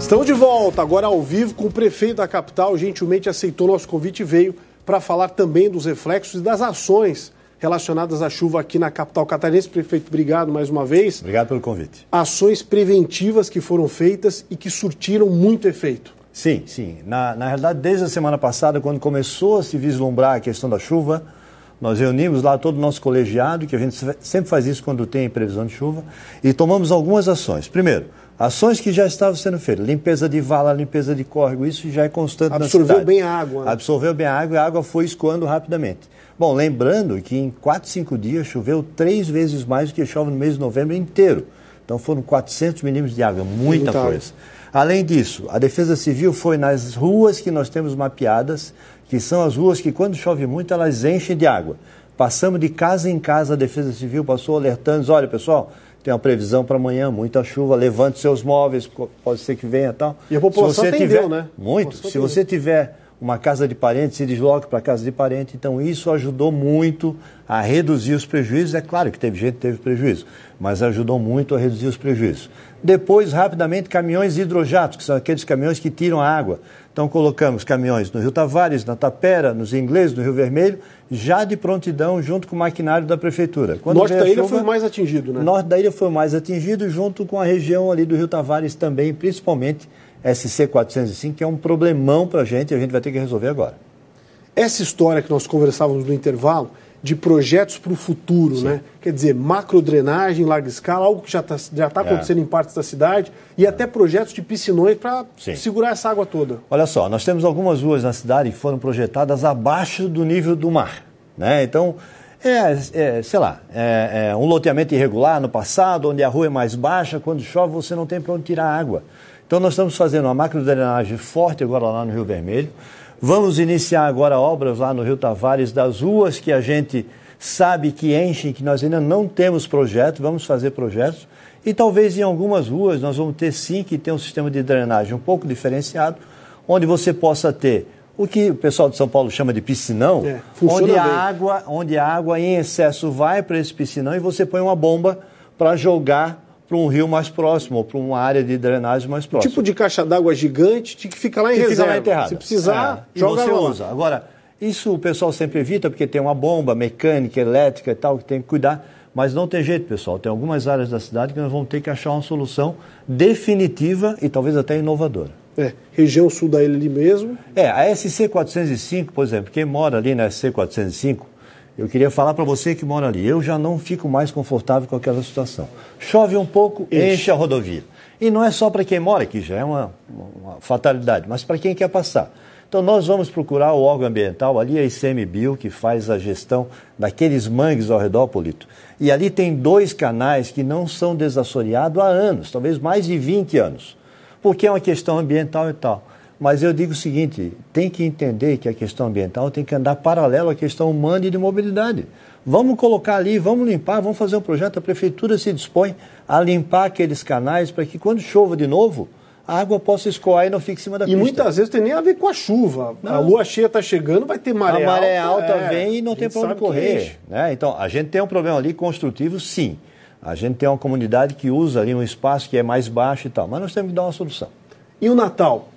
Estamos de volta, agora ao vivo com o prefeito da capital, gentilmente aceitou nosso convite e veio para falar também dos reflexos e das ações relacionadas à chuva aqui na capital catarinense. Prefeito, obrigado mais uma vez. Obrigado pelo convite. Ações preventivas que foram feitas e que surtiram muito efeito. Sim, sim. Na, na realidade, desde a semana passada, quando começou a se vislumbrar a questão da chuva, nós reunimos lá todo o nosso colegiado, que a gente sempre faz isso quando tem previsão de chuva, e tomamos algumas ações. Primeiro, Ações que já estavam sendo feitas, limpeza de vala, limpeza de córrego, isso já é constante Absorveu na cidade. bem a água. Né? Absorveu bem a água e a água foi escoando rapidamente. Bom, lembrando que em 4, 5 dias choveu três vezes mais do que chove no mês de novembro inteiro. Então foram 400 milímetros de água, muita, coisa. Além disso, a Defesa Civil foi nas ruas que nós temos mapeadas, que são as ruas que quando chove muito elas enchem de água. Passamos de casa em casa, a Defesa Civil passou alertando, olha pessoal, tem uma previsão para amanhã, muita chuva, levante seus móveis, pode ser que venha e tal. E a população se você atendeu, tiver, né? Muito. Se atendeu. você tiver uma casa de parente, se desloque para casa de parente. Então, isso ajudou muito a reduzir os prejuízos. É claro que teve gente que teve prejuízo, mas ajudou muito a reduzir os prejuízos. Depois, rapidamente, caminhões hidrojatos, que são aqueles caminhões que tiram a água. Então, colocamos caminhões no Rio Tavares, na Tapera, nos Ingleses, no Rio Vermelho, já de prontidão, junto com o maquinário da prefeitura. Quando norte da ilha chuva, foi mais atingido, né? Norte da ilha foi mais atingido, junto com a região ali do Rio Tavares também, principalmente SC405, que é um problemão para a gente e a gente vai ter que resolver agora. Essa história que nós conversávamos no intervalo de projetos para o futuro, Sim. né? Quer dizer, macro drenagem, larga escala, algo que já está já tá é. acontecendo é. em partes da cidade, e é. até projetos de piscinões para segurar essa água toda. Olha só, nós temos algumas ruas na cidade que foram projetadas abaixo do nível do mar, né? Então, é, é sei lá, é, é um loteamento irregular no passado, onde a rua é mais baixa, quando chove você não tem para onde tirar água. Então, nós estamos fazendo uma macro drenagem forte agora lá no Rio Vermelho, Vamos iniciar agora obras lá no Rio Tavares, das ruas que a gente sabe que enchem, que nós ainda não temos projeto, vamos fazer projetos. E talvez em algumas ruas nós vamos ter sim que ter um sistema de drenagem um pouco diferenciado, onde você possa ter o que o pessoal de São Paulo chama de piscinão, é, onde, a água, onde a água em excesso vai para esse piscinão e você põe uma bomba para jogar para um rio mais próximo ou para uma área de drenagem mais próxima. tipo de caixa d'água gigante que fica lá em que reserva. Fica lá Se precisar, é, joga você lá. usa. Agora, isso o pessoal sempre evita porque tem uma bomba mecânica, elétrica e tal que tem que cuidar. Mas não tem jeito, pessoal. Tem algumas áreas da cidade que nós vamos ter que achar uma solução definitiva e talvez até inovadora. É, região sul da ilha ali mesmo. É, a SC 405, por exemplo, quem mora ali na SC 405 eu queria falar para você que mora ali. Eu já não fico mais confortável com aquela situação. Chove um pouco, enche, enche a rodovia. E não é só para quem mora, que já é uma, uma fatalidade, mas para quem quer passar. Então nós vamos procurar o órgão ambiental, ali a ICMBio, que faz a gestão daqueles mangues ao redor, Polito. E ali tem dois canais que não são desassoreados há anos, talvez mais de 20 anos, porque é uma questão ambiental e tal. Mas eu digo o seguinte: tem que entender que a questão ambiental tem que andar paralelo à questão humana e de mobilidade. Vamos colocar ali, vamos limpar, vamos fazer um projeto. A prefeitura se dispõe a limpar aqueles canais para que quando chova de novo, a água possa escoar e não fique em cima da e pista. E muitas vezes tem nem a ver com a chuva. Não. A lua cheia está chegando, vai ter maré alta. A maré alta, alta é, vem e não tem para onde correr. É. Né? Então, a gente tem um problema ali construtivo, sim. A gente tem uma comunidade que usa ali um espaço que é mais baixo e tal, mas nós temos que dar uma solução. E o Natal?